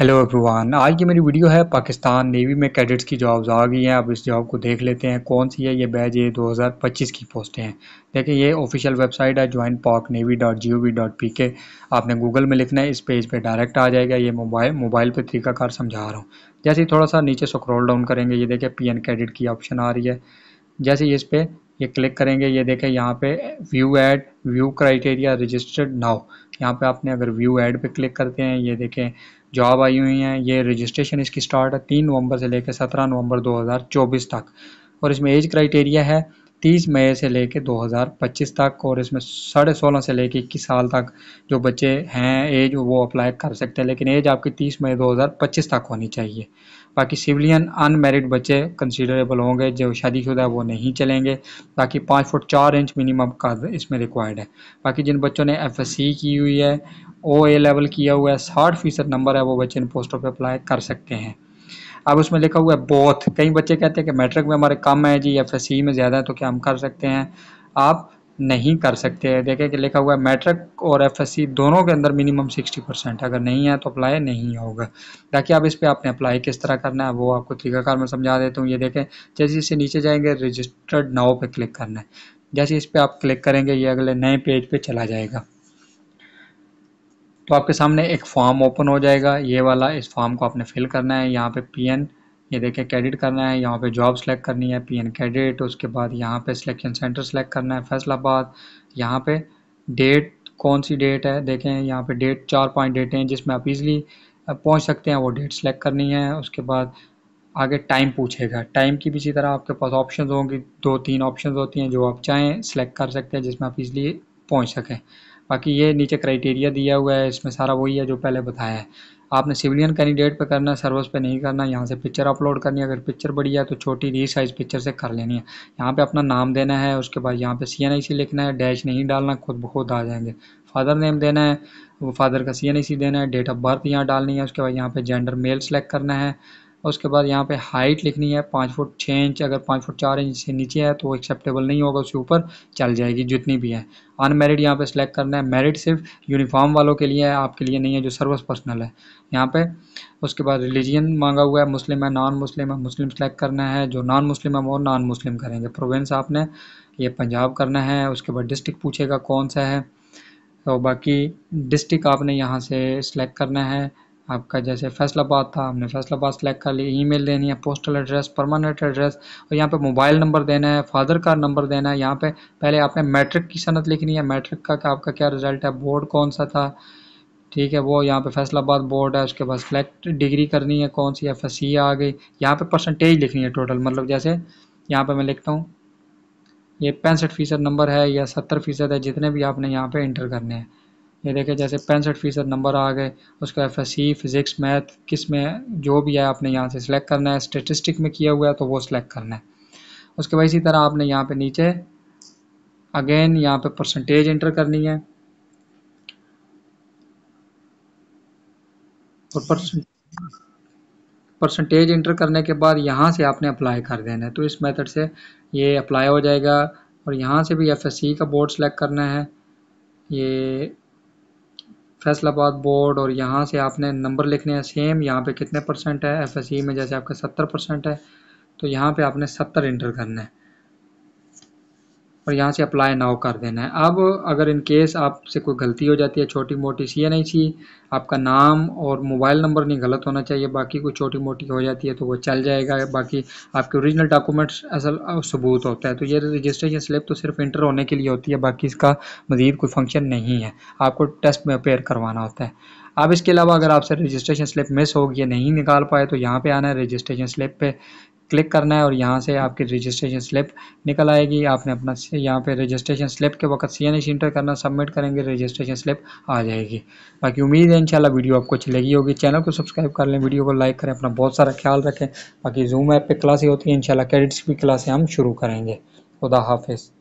hello everyone आज की मेरी वीडियो है पाकिस्तान नेवी में कैडेट्स की जॉब्स आ गई हैं अब इस जॉब को देख लेते हैं कौन सी है ये बैच ये 2025 की पोस्टें हैं देखिए ये ऑफिशियल वेबसाइट है join Pak navy dot G O V dot P K आपने गूगल में लिखना है इस पेज पे डायरेक्ट आ जाएगा ये मोबाइल मोबाइल पर तरीकाकार समझा रहा हूँ जैसे ही थोड़ा सा नीचे स्क्रोल डाउन करेंगे ये देखें पी एन कैडेट की ऑप्शन आ रही है जैसे इस पर ये क्लिक करेंगे ये देखें यहाँ पे view ad view criteria registered now यहाँ पे आपने अगर व्यू एड पे क्लिक करते हैं ये देखें जॉब आई हुई हैं ये रजिस्ट्रेशन इसकी स्टार्ट है तीन नवंबर से लेकर सत्रह नवंबर 2024 तक और इसमें एज क्राइटेरिया है तीस मई से लेके 2025 तक और इसमें साढ़े सोलह से कर इक्कीस साल तक जो बच्चे हैं एज वो अप्लाई कर सकते हैं लेकिन एज आपकी तीस मई 2025 तक होनी चाहिए बाकी सिविलियन अनमेरिड बच्चे कंसिडरेबल होंगे जो शादीशुदा है वो नहीं चलेंगे बाकी पाँच फुट चार इंच मिनिमम कद इसमें रिक्वायर्ड है बाकी जिन बच्चों ने एफ एस सी की हुई है ओ ए लेवल किया हुआ है साठ फीसद नंबर है वो बच्चे इन पोस्टों पर अप्लाई कर सकते हैं अब उसमें लिखा हुआ है बोथ कई बच्चे कहते हैं कि मैट्रिक में हमारे कम है जी या फिर सी में ज़्यादा है तो क्या हम कर सकते हैं आप नहीं कर सकते हैं देखें कि लिखा हुआ है मैट्रिक और एफ दोनों के अंदर मिनिमम 60 परसेंट अगर नहीं है तो अप्लाई नहीं होगा ताकि आप इस पर आपने अप्लाई किस तरह करना है वो आपको तरीकाकार में समझा देता हूँ ये देखें जैसे इससे नीचे जाएंगे रजिस्टर्ड नाव पे क्लिक करना है जैसे इस पर आप क्लिक करेंगे ये अगले नए पेज पे चला जाएगा तो आपके सामने एक फॉर्म ओपन हो जाएगा ये वाला इस फॉर्म को आपने फिल करना है यहाँ पे पी एन ये देखें कैडिट करना है यहाँ पे जॉब सेलेक्ट करनी है पी एन कैडिट उसके बाद यहाँ पे सिलेक्शन सेंटर सेलेक्ट करना है फैसलाबाद यहाँ पे डेट कौन सी डेट है देखें यहाँ पे डेट चार पाँच डेटें हैं जिसमें आप इजली पहुँच सकते हैं वो डेट सेलेक्ट करनी है उसके बाद आगे टाइम पूछेगा टाइम की भी इसी तरह आपके पास ऑप्शन होंगी दो तीन ऑप्शन होती हैं जो आप चाहें सेलेक्ट कर सकते हैं जिसमें आप इजली पहुँच सकें बाकी ये नीचे क्राइटेरिया दिया हुआ है इसमें सारा वही है जो पहले बताया है आपने सिविलियन कैंडिडेट पे करना है सर्विस पे नहीं करना यहाँ से पिक्चर अपलोड करनी है अगर पिक्चर बढ़िया है तो छोटी री साइज़ पिक्चर से कर लेनी है यहाँ पे अपना नाम देना है उसके बाद यहाँ पे सी एन आई सी लिखना है डैश नहीं डालना खुद ब खुद आ जाएंगे फादर नेम देना है वो फादर का सी एन आई सी देना है डेट ऑफ बर्थ यहाँ डालनी है उसके बाद यहाँ पर जेंडर मेल सेलेक्ट करना है उसके बाद यहाँ पे हाइट लिखनी है पाँच फुट छः इंच अगर पाँच फुट चार इंच से नीचे है तो एक्सेप्टेबल नहीं होगा उसके ऊपर चल जाएगी जितनी भी है अनमेरिड यहाँ पे सिलेक्ट करना है मेरिट सिर्फ यूनिफॉर्म वालों के लिए है आपके लिए नहीं है जो सर्विस पर्सनल है यहाँ पे उसके बाद रिलीजन मांगा हुआ है मुस्लिम है नॉन मुस्लिम है मुस्लिम सेलेक्ट करना है जो नॉन मुस्लिम है वो नॉन मुस्लिम करेंगे प्रोवेंस आपने ये पंजाब करना है उसके बाद डिस्ट्रिक्ट पूछेगा कौन सा है तो बाकी डिस्ट्रिक्ट आपने यहाँ से सेलेक्ट करना है आपका जैसे फैसलाबाद था हमने फैसलाबाद सेलेक्ट कर लिया ईमेल देनी है पोस्टल एड्रेस परमानेंट एड्रेस और यहाँ पे मोबाइल नंबर देना है फादर का नंबर देना है यहाँ पे पहले आपने मैट्रिक की सनत लिखनी है मैट्रिक का आपका क्या रिजल्ट है बोर्ड कौन सा था ठीक है वो यहाँ पे फैसलाबाद बोर्ड है उसके बाद सेलेक्ट डिग्री करनी है कौन सी एफ एस सी आ गई यहाँ पे परसेंटेज लिखनी है टोटल मतलब जैसे यहाँ पे मैं लिखता हूँ ये पैंसठ फ़ीसद नंबर है या सत्तर फ़ीसद है जितने भी आपने यहाँ पे इंटर करने हैं ये देखें जैसे पैंसठ फ़ीसद नंबर आ गए उसका F S C physics math किस में जो भी है आपने यहाँ से सिलेक्ट करना है स्टेटिस्टिक में किया हुआ है तो वो सिलेक्ट करना है उसके बाद इसी तरह आपने यहाँ पे नीचे अगेन यहाँ पे परसेंटेज इंटर करनी है और परसेंटेज इंटर करने के बाद यहाँ से आपने अप्लाई कर देना है तो इस मेथड से ये अप्लाई हो जाएगा और यहाँ से भी एफ एस सी का बोर्ड सेलेक्ट करना है ये फैसलाबाद बोर्ड और यहाँ से आपने नंबर लिखने हैं सेम यहाँ पे कितने परसेंट है एफ e में जैसे आपका सत्तर परसेंट है तो यहाँ पे आपने सत्तर इंटर करना है और यहाँ से अप्लाई नाउ कर देना है अब अगर इन केस आपसे कोई गलती हो जाती है छोटी मोटी सी या नहीं सी आपका नाम और मोबाइल नंबर नहीं गलत होना चाहिए बाकी कोई छोटी मोटी हो जाती है तो वो चल जाएगा बाकी आपके ओरिजिनल डॉक्यूमेंट्स असल सबूत होता है तो ये रजिस्ट्रेशन स्लिप तो सिर्फ इंटर होने के लिए होती है बाकी इसका मज़ीद कोई फंक्शन नहीं है आपको टेस्ट में अपेयर करवाना होता है आप इसके अलावा अगर आपसे रजिस्ट्रेशन स्लिप मिस हो गई नहीं निकाल पाए तो यहाँ पे आना है रजिस्ट्रेशन स्लिप पे क्लिक करना है और यहाँ से आपकी रजिस्ट्रेशन स्लिप निकल आएगी आपने अपना यहाँ पे रजिस्ट्रेशन स्लिप के वक्त सी एन इंटर करना सबमिट करेंगे रजिस्ट्रेशन स्लिप आ जाएगी बाकी उम्मीद है इंशाल्लाह वीडियो आपको अच्छी लगी होगी चैनल को सब्सक्राइब कर लें वीडियो को लाइक करें अपना बहुत सारा ख्याल रखें बाकी जूम ऐप पर क्लासें होती हैं इंशाल्लाह क्रेडिट्स की क्लासें हम शुरू करेंगे खुदा हाफिज़